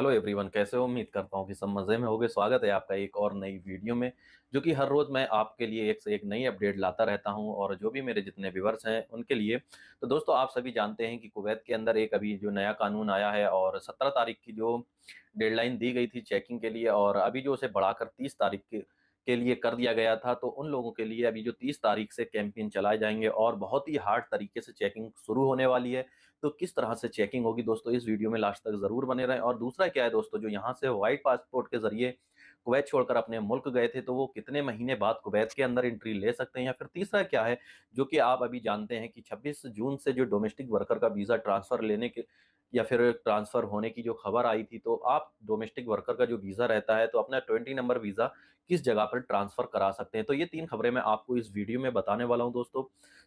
hello everyone कैसे हो उम्मीद करता हूँ कि सब मज़े में होगे स्वागत है आपका एक और नई वीडियो में जो कि हर रोज़ मैं आपके लिए एक से एक नई अपडेट लाता रहता हूं और जो भी मेरे जितने व्यूवर्स हैं उनके लिए तो दोस्तों आप सभी जानते हैं कि कुवैत के अंदर एक अभी जो नया कानून आया है और सत्रह तारीख की जो डेडलाइन दी गई थी चेकिंग के लिए और अभी जो उसे बढ़ाकर तीस तारीख के के लिए कर दिया गया था तो उन लोगों के लिए अभी जो 30 तारीख से कैंपेन चलाए जाएंगे और बहुत ही हार्ड तरीके से चेकिंग शुरू होने वाली है तो किस तरह से चेकिंग होगी दोस्तों इस वीडियो में लास्ट तक ज़रूर बने रहे और दूसरा क्या है दोस्तों जो यहाँ से व्हाइट पासपोर्ट के ज़रिए कुवैत छोड़कर अपने मुल्क गए थे तो वो कितने महीने बाद कुवैत के अंदर एंट्री ले सकते हैं या फिर तीसरा क्या है जो कि आप अभी जानते हैं कि 26 जून से जो डोमेस्टिक वर्कर का वीज़ा ट्रांसफ़र लेने के या फिर ट्रांसफ़र होने की जो खबर आई थी तो आप डोमेस्टिक वर्कर का जो वीज़ा रहता है तो अपना ट्वेंटी नंबर वीज़ा किस जगह पर ट्रांसफर करा सकते हैं तो ये तीन खबरें मैं आपको इस वीडियो में बताने वाला हूँ दोस्तों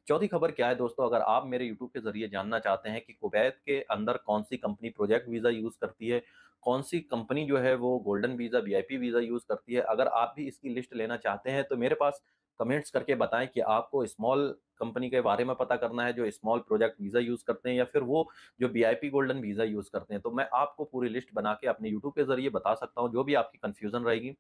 चौथी खबर क्या है दोस्तों अगर आप मेरे यूट्यूब के जरिए जानना चाहते हैं कि कुवैत के अंदर कौन सी कंपनी प्रोजेक्ट वीज़ा यूज़ करती है कौन सी कंपनी जो है वो golden visa V visa use करती है अगर आप भी इसकी लिस्ट लेना चाहते हैं तो मेरे पास कमेंट्स करके बताएं कि आपको स्मॉल कंपनी के बारे में पता करना है जो स्मॉल प्रोजेक्ट वीज़ा यूज़ करते हैं या फिर वो जो बीआईपी गोल्डन वीज़ा यूज़ करते हैं तो मैं आपको पूरी लिस्ट बना के अपने यूट्यूब के ज़रिए बता सकता हूँ जो भी आपकी कंफ्यूजन रहेगी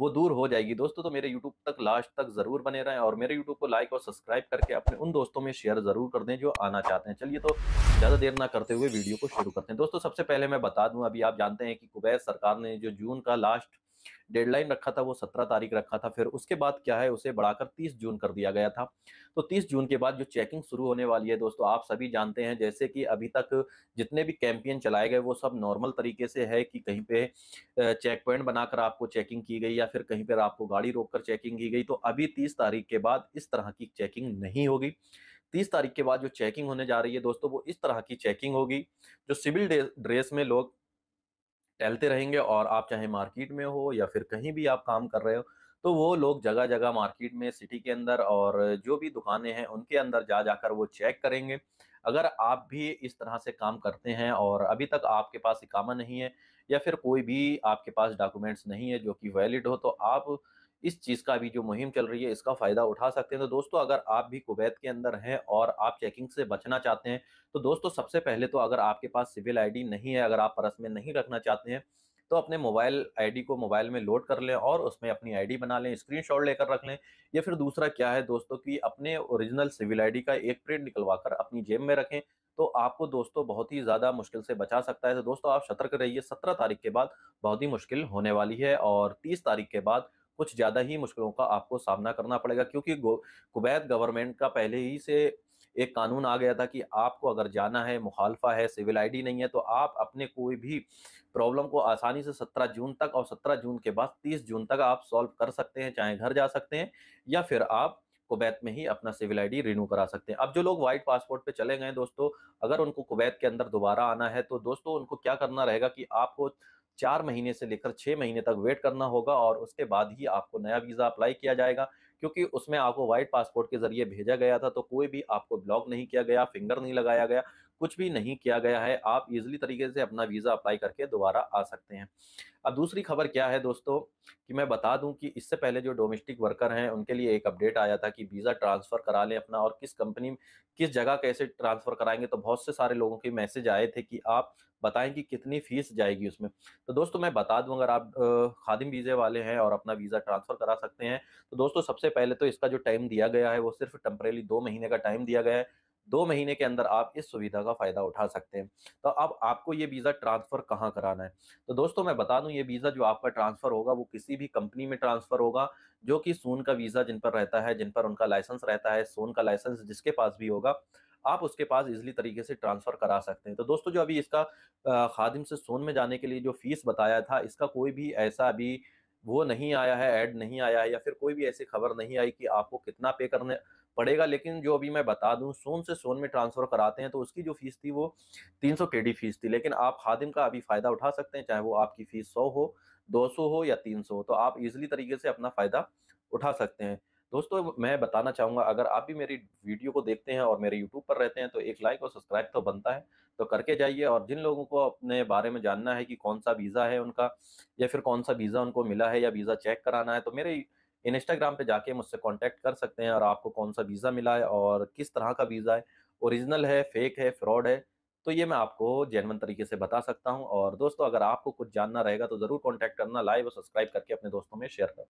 वो दूर हो जाएगी दोस्तों तो मेरे यूट्यूब तक लास्ट तक जरूर बने रहें और मेरे यूट्यूब को लाइक और सब्सक्राइब करके अपने उन दोस्तों में शेयर जरूर कर दें जो आना चाहते हैं चलिए तो ज़्यादा देर ना करते हुए वीडियो को शुरू करते हैं दोस्तों सबसे पहले मैं बता दूँ अभी आप जानते हैं कि कुबैर सरकार ने जो जून का लास्ट डेडलाइन रखा था वो सत्रह तारीख रखा था फिर उसके बाद क्या है उसे बढ़ाकर तीस जून कर दिया गया था तो तीस जून के बाद जो चेकिंग शुरू होने वाली है दोस्तों आप सभी जानते हैं जैसे कि अभी तक जितने भी कैंपियन चलाए गए वो सब नॉर्मल तरीके से है कि कहीं पे चेक पॉइंट बनाकर आपको चेकिंग की गई या फिर कहीं पर आपको गाड़ी रोक चेकिंग की गई तो अभी तीस तारीख के बाद इस तरह की चेकिंग नहीं होगी तीस तारीख के बाद जो चेकिंग होने जा रही है दोस्तों वो इस तरह की चेकिंग होगी जो सिविल ड्रेस में लोग टहलते रहेंगे और आप चाहे मार्केट में हो या फिर कहीं भी आप काम कर रहे हो तो वो लोग जगह जगह मार्केट में सिटी के अंदर और जो भी दुकानें हैं उनके अंदर जा जाकर वो चेक करेंगे अगर आप भी इस तरह से काम करते हैं और अभी तक आपके पास इकामा नहीं है या फिर कोई भी आपके पास डॉक्यूमेंट्स नहीं है जो कि वैलिड हो तो आप इस चीज का भी जो मुहिम चल रही है इसका फायदा उठा सकते हैं तो दोस्तों अगर आप भी कुवैत के अंदर हैं और आप चेकिंग से बचना चाहते हैं तो दोस्तों सबसे पहले तो अगर आपके पास सिविल आईडी नहीं है अगर आप परस में नहीं रखना चाहते हैं तो अपने मोबाइल आईडी को मोबाइल में लोड कर लें और उसमें अपनी आईडी बना लें स्क्रीनशॉट लेकर रख लें या फिर दूसरा क्या है दोस्तों कि अपने ओरिजिनल सिविल आईडी का एक प्रिंट निकलवा कर अपनी जेब में रखें तो आपको दोस्तों बहुत ही ज़्यादा मुश्किल से बचा सकता है तो दोस्तों आप सतर्क रहिए सत्रह तारीख के बाद बहुत ही मुश्किल होने वाली है और तीस तारीख के बाद कुछ ज़्यादा ही मुश्किलों का आपको सामना करना पड़ेगा क्योंकि कुवैत गवर्नमेंट का पहले ही से एक कानून आ गया था कि आपको अगर जाना है मुखालफा है सिविल आईडी नहीं है तो आप अपने कोई भी प्रॉब्लम को आसानी से 17 जून तक और 17 जून के बाद 30 जून तक आप सॉल्व कर सकते हैं चाहे घर जा सकते हैं या फिर आप कुवैत में ही अपना सिविल आईडी रिन्यू करा सकते हैं अब जो लोग व्हाइट पासपोर्ट पे चले गए दोस्तों अगर उनको कुवैत के अंदर दोबारा आना है तो दोस्तों उनको क्या करना रहेगा कि आपको चार महीने से लेकर छः महीने तक वेट करना होगा और उसके बाद ही आपको नया वीज़ा अप्लाई किया जाएगा क्योंकि उसमें आपको वाइट पासपोर्ट के ज़रिए भेजा गया था तो कोई भी आपको ब्लॉक नहीं किया गया फिंगर नहीं लगाया गया कुछ भी नहीं किया गया है आप इजिली तरीके से अपना वीज़ा अप्लाई करके दोबारा आ सकते हैं अब दूसरी खबर क्या है दोस्तों कि मैं बता दूं कि इससे पहले जो डोमेस्टिक वर्कर हैं उनके लिए एक अपडेट आया था कि वीज़ा ट्रांसफ़र करा लें अपना और किस कंपनी किस जगह कैसे ट्रांसफ़र कराएंगे तो बहुत से सारे लोगों के मैसेज आए थे कि आप बताएं कि कितनी फीस जाएगी उसमें तो दोस्तों मैं बता दूं अगर आप खादिम वीज़े वाले हैं और अपना वीज़ा ट्रांसफ़र करा सकते हैं तो दोस्तों सबसे पहले तो इसका जो टाइम दिया गया है वो सिर्फ टेम्परेली दो महीने का टाइम दिया गया है दो महीने के अंदर आप इस सुविधा का फ़ायदा उठा सकते हैं तो अब आपको ये वीज़ा ट्रांसफ़र कहाँ कराना है तो दोस्तों मैं बता दूँ ये वीज़ा जो आपका ट्रांसफ़र होगा वो किसी भी कंपनी में ट्रांसफ़र होगा जो कि सोन का वीज़ा जिन पर रहता है जिन पर उनका लाइसेंस रहता है सोन का लाइसेंस जिसके पास भी होगा आप उसके पास इजिली तरीके से ट्रांसफ़र करा सकते हैं तो दोस्तों जो अभी इसका खादिम से सोन में जाने के लिए जो फ़ीस बताया था इसका कोई भी ऐसा अभी वो नहीं आया है ऐड नहीं आया है या फिर कोई भी ऐसी खबर नहीं आई कि आपको कितना पे करने पड़ेगा लेकिन जो अभी मैं बता दूं सोन से सोन में ट्रांसफर कराते हैं तो उसकी जो फीस थी वो तीन सौ फीस थी लेकिन आप खादिम का अभी फायदा उठा सकते हैं चाहे वो आपकी फीस सौ हो दो हो या तीन हो तो आप इजिली तरीके से अपना फायदा उठा सकते हैं दोस्तों मैं बताना चाहूँगा अगर आप भी मेरी वीडियो को देखते हैं और मेरे यूट्यूब पर रहते हैं तो एक लाइक और सब्सक्राइब तो बनता है तो करके जाइए और जिन लोगों को अपने बारे में जानना है कि कौन सा वीज़ा है उनका या फिर कौन सा वीज़ा उनको मिला है या वीज़ा चेक कराना है तो मेरे इंस्टाग्राम पे जाके मुझसे कांटेक्ट कर सकते हैं और आपको कौन सा वीज़ा मिला है और किस तरह का वीज़ा है ओरिजिनल है फेक है फ्रॉड है तो ये मैं आपको जैनवन तरीके से बता सकता हूँ और दोस्तों अगर आपको कुछ जानना रहेगा तो ज़रूर कॉन्टैक्ट करना लाइव और सब्सक्राइब करके अपने दोस्तों में शेयर करना